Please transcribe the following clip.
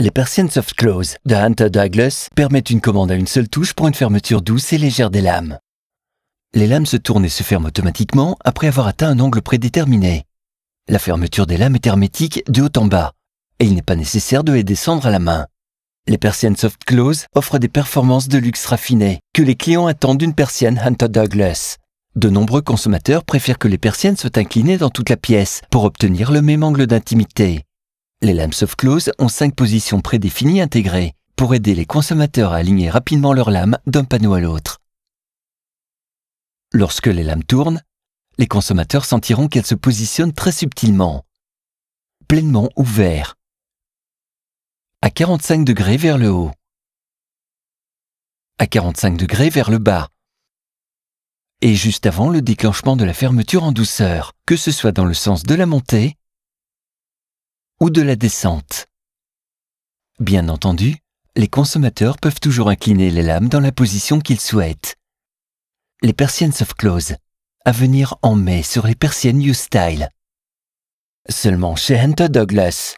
Les persiennes Soft Close de Hunter Douglas permettent une commande à une seule touche pour une fermeture douce et légère des lames. Les lames se tournent et se ferment automatiquement après avoir atteint un angle prédéterminé. La fermeture des lames est hermétique de haut en bas, et il n'est pas nécessaire de les descendre à la main. Les persiennes soft close offrent des performances de luxe raffinées que les clients attendent d'une persienne Hunter Douglas. De nombreux consommateurs préfèrent que les persiennes soient inclinées dans toute la pièce pour obtenir le même angle d'intimité. Les lames soft close ont cinq positions prédéfinies intégrées pour aider les consommateurs à aligner rapidement leurs lames d'un panneau à l'autre. Lorsque les lames tournent, les consommateurs sentiront qu'elles se positionnent très subtilement, pleinement ouvertes, à 45 degrés vers le haut, à 45 degrés vers le bas, et juste avant le déclenchement de la fermeture en douceur, que ce soit dans le sens de la montée ou de la descente. Bien entendu, les consommateurs peuvent toujours incliner les lames dans la position qu'ils souhaitent. Les persiennes soft close à venir en mai sur les persiennes U-Style. Seulement chez Hunter Douglas,